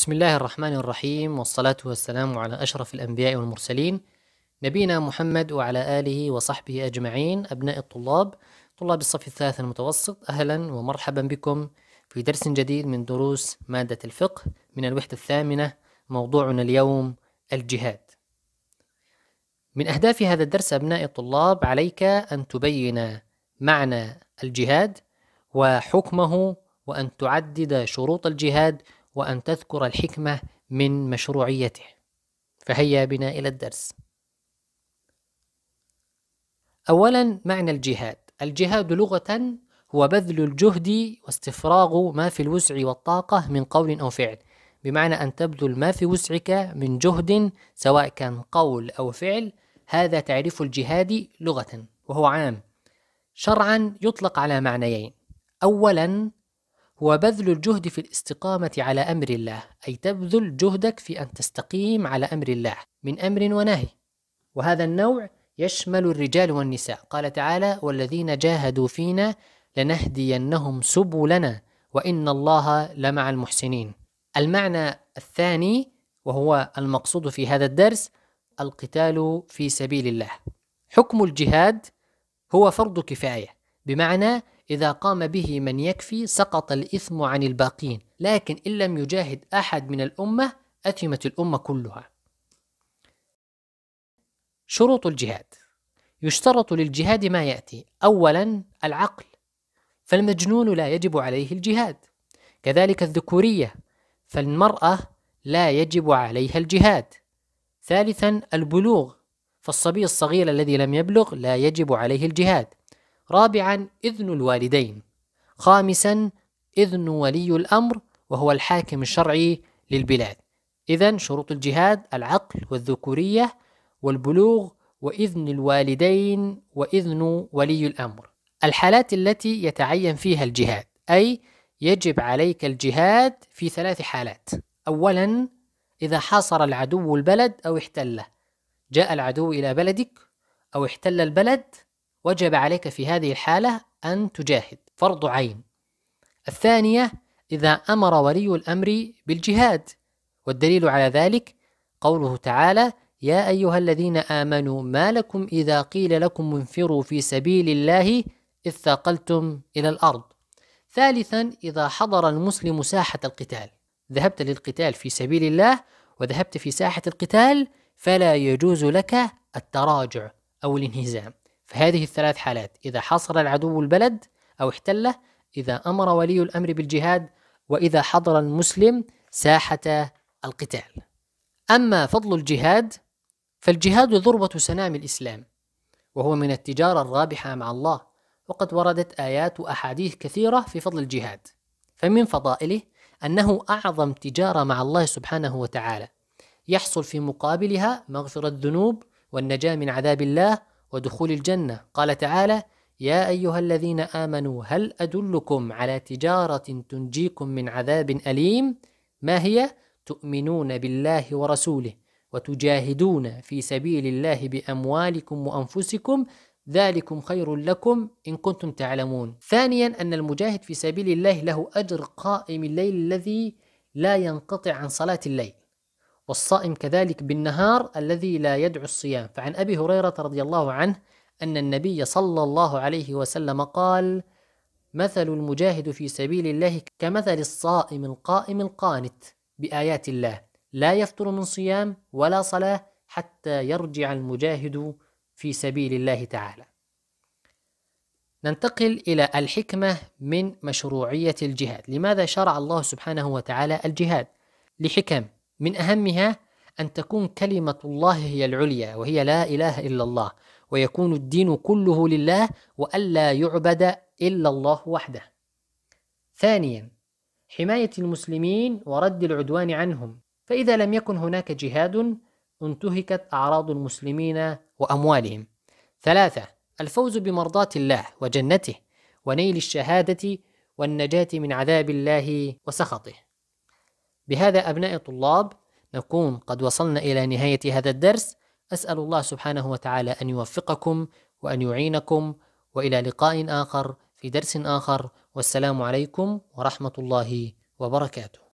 بسم الله الرحمن الرحيم والصلاة والسلام على أشرف الأنبياء والمرسلين نبينا محمد وعلى آله وصحبه أجمعين أبناء الطلاب طلاب الصف الثالث المتوسط أهلا ومرحبا بكم في درس جديد من دروس مادة الفقه من الوحدة الثامنة موضوعنا اليوم الجهاد من أهداف هذا الدرس أبناء الطلاب عليك أن تبين معنى الجهاد وحكمه وأن تعدد شروط الجهاد وأن تذكر الحكمة من مشروعيته فهيا بنا إلى الدرس أولا معنى الجهاد الجهاد لغة هو بذل الجهد واستفراغ ما في الوسع والطاقة من قول أو فعل بمعنى أن تبذل ما في وسعك من جهد سواء كان قول أو فعل هذا تعريف الجهاد لغة وهو عام شرعا يطلق على معنيين أولا هو بذل الجهد في الاستقامة على أمر الله، أي تبذل جهدك في أن تستقيم على أمر الله من أمر ونهي، وهذا النوع يشمل الرجال والنساء، قال تعالى: والذين جاهدوا فينا لنهدينهم سبلنا وإن الله لمع المحسنين. المعنى الثاني وهو المقصود في هذا الدرس القتال في سبيل الله. حكم الجهاد هو فرض كفاية، بمعنى إذا قام به من يكفي سقط الإثم عن الباقين لكن إن لم يجاهد أحد من الأمة أثمت الأمة كلها شروط الجهاد يشترط للجهاد ما يأتي أولا العقل فالمجنون لا يجب عليه الجهاد كذلك الذكورية فالمرأة لا يجب عليها الجهاد ثالثا البلوغ فالصبي الصغير الذي لم يبلغ لا يجب عليه الجهاد رابعا إذن الوالدين خامسا إذن ولي الأمر وهو الحاكم الشرعي للبلاد إذا شروط الجهاد العقل والذكورية والبلوغ وإذن الوالدين وإذن ولي الأمر الحالات التي يتعين فيها الجهاد أي يجب عليك الجهاد في ثلاث حالات أولا إذا حاصر العدو البلد أو احتله جاء العدو إلى بلدك أو احتل البلد وجب عليك في هذه الحالة أن تجاهد فرض عين الثانية إذا أمر ولي الأمر بالجهاد والدليل على ذلك قوله تعالى يا أيها الذين آمنوا ما لكم إذا قيل لكم انفروا في سبيل الله إذ ثاقلتم إلى الأرض ثالثا إذا حضر المسلم ساحة القتال ذهبت للقتال في سبيل الله وذهبت في ساحة القتال فلا يجوز لك التراجع أو الانهزام في هذه الثلاث حالات إذا حاصر العدو البلد أو احتله إذا أمر ولي الأمر بالجهاد وإذا حضر المسلم ساحة القتال أما فضل الجهاد فالجهاد ذروة سنام الإسلام وهو من التجارة الرابحة مع الله وقد وردت آيات وأحاديث كثيرة في فضل الجهاد فمن فضائله أنه أعظم تجارة مع الله سبحانه وتعالى يحصل في مقابلها مغفرة الذنوب والنجاة من عذاب الله ودخول الجنة قال تعالى يا أيها الذين آمنوا هل أدلكم على تجارة تنجيكم من عذاب أليم ما هي تؤمنون بالله ورسوله وتجاهدون في سبيل الله بأموالكم وأنفسكم ذلكم خير لكم إن كنتم تعلمون ثانيا أن المجاهد في سبيل الله له أجر قائم الليل الذي لا ينقطع عن صلاة الليل والصائم كذلك بالنهار الذي لا يدعو الصيام فعن أبي هريرة رضي الله عنه أن النبي صلى الله عليه وسلم قال مثل المجاهد في سبيل الله كمثل الصائم القائم القانت بآيات الله لا يفطر من صيام ولا صلاة حتى يرجع المجاهد في سبيل الله تعالى ننتقل إلى الحكمة من مشروعية الجهاد لماذا شرع الله سبحانه وتعالى الجهاد لحكم من أهمها أن تكون كلمة الله هي العليا وهي لا إله إلا الله ويكون الدين كله لله وألا يعبد إلا الله وحده. ثانيا حماية المسلمين ورد العدوان عنهم فإذا لم يكن هناك جهاد انتهكت أعراض المسلمين وأموالهم. ثلاثة الفوز بمرضاة الله وجنته ونيل الشهادة والنجاة من عذاب الله وسخطه. بهذا أبناء الطلاب نكون قد وصلنا إلى نهاية هذا الدرس أسأل الله سبحانه وتعالى أن يوفقكم وأن يعينكم وإلى لقاء آخر في درس آخر والسلام عليكم ورحمة الله وبركاته